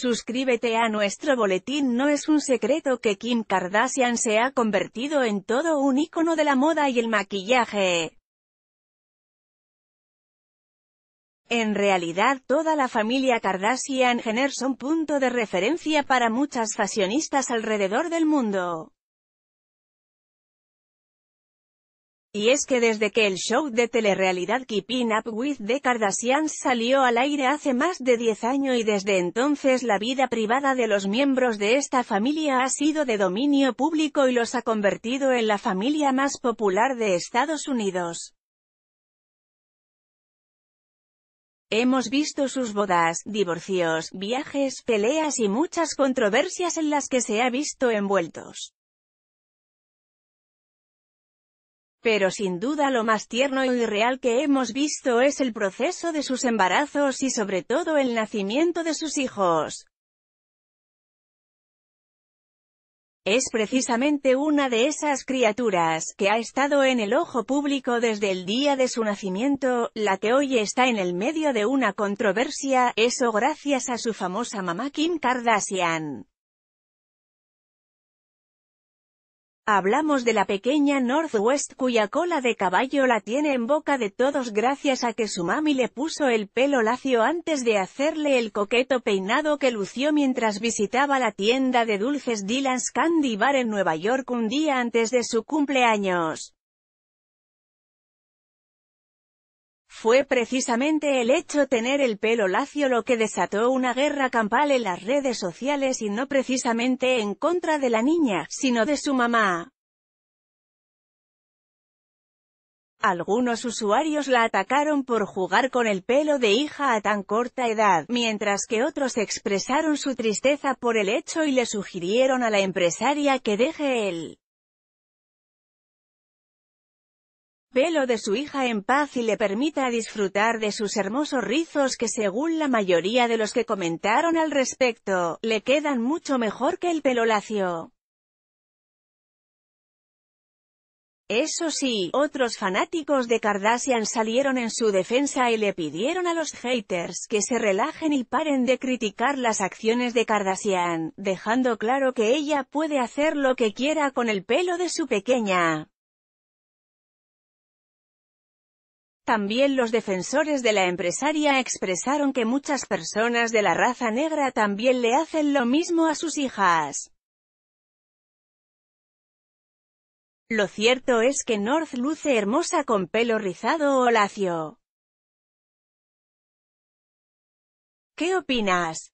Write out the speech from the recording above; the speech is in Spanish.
Suscríbete a nuestro boletín No es un secreto que Kim Kardashian se ha convertido en todo un ícono de la moda y el maquillaje. En realidad toda la familia Kardashian-Jenner son punto de referencia para muchas fashionistas alrededor del mundo. Y es que desde que el show de telerrealidad Keeping Up With The Kardashians salió al aire hace más de 10 años y desde entonces la vida privada de los miembros de esta familia ha sido de dominio público y los ha convertido en la familia más popular de Estados Unidos. Hemos visto sus bodas, divorcios, viajes, peleas y muchas controversias en las que se ha visto envueltos. Pero sin duda lo más tierno y real que hemos visto es el proceso de sus embarazos y sobre todo el nacimiento de sus hijos. Es precisamente una de esas criaturas, que ha estado en el ojo público desde el día de su nacimiento, la que hoy está en el medio de una controversia, eso gracias a su famosa mamá Kim Kardashian. Hablamos de la pequeña Northwest cuya cola de caballo la tiene en boca de todos gracias a que su mami le puso el pelo lacio antes de hacerle el coqueto peinado que lució mientras visitaba la tienda de dulces Dylan's Candy Bar en Nueva York un día antes de su cumpleaños. Fue precisamente el hecho tener el pelo lacio lo que desató una guerra campal en las redes sociales y no precisamente en contra de la niña, sino de su mamá. Algunos usuarios la atacaron por jugar con el pelo de hija a tan corta edad, mientras que otros expresaron su tristeza por el hecho y le sugirieron a la empresaria que deje el Pelo de su hija en paz y le permita disfrutar de sus hermosos rizos que según la mayoría de los que comentaron al respecto, le quedan mucho mejor que el pelo lacio. Eso sí, otros fanáticos de Kardashian salieron en su defensa y le pidieron a los haters que se relajen y paren de criticar las acciones de Kardashian, dejando claro que ella puede hacer lo que quiera con el pelo de su pequeña. También los defensores de la empresaria expresaron que muchas personas de la raza negra también le hacen lo mismo a sus hijas. Lo cierto es que North luce hermosa con pelo rizado o lacio. ¿Qué opinas?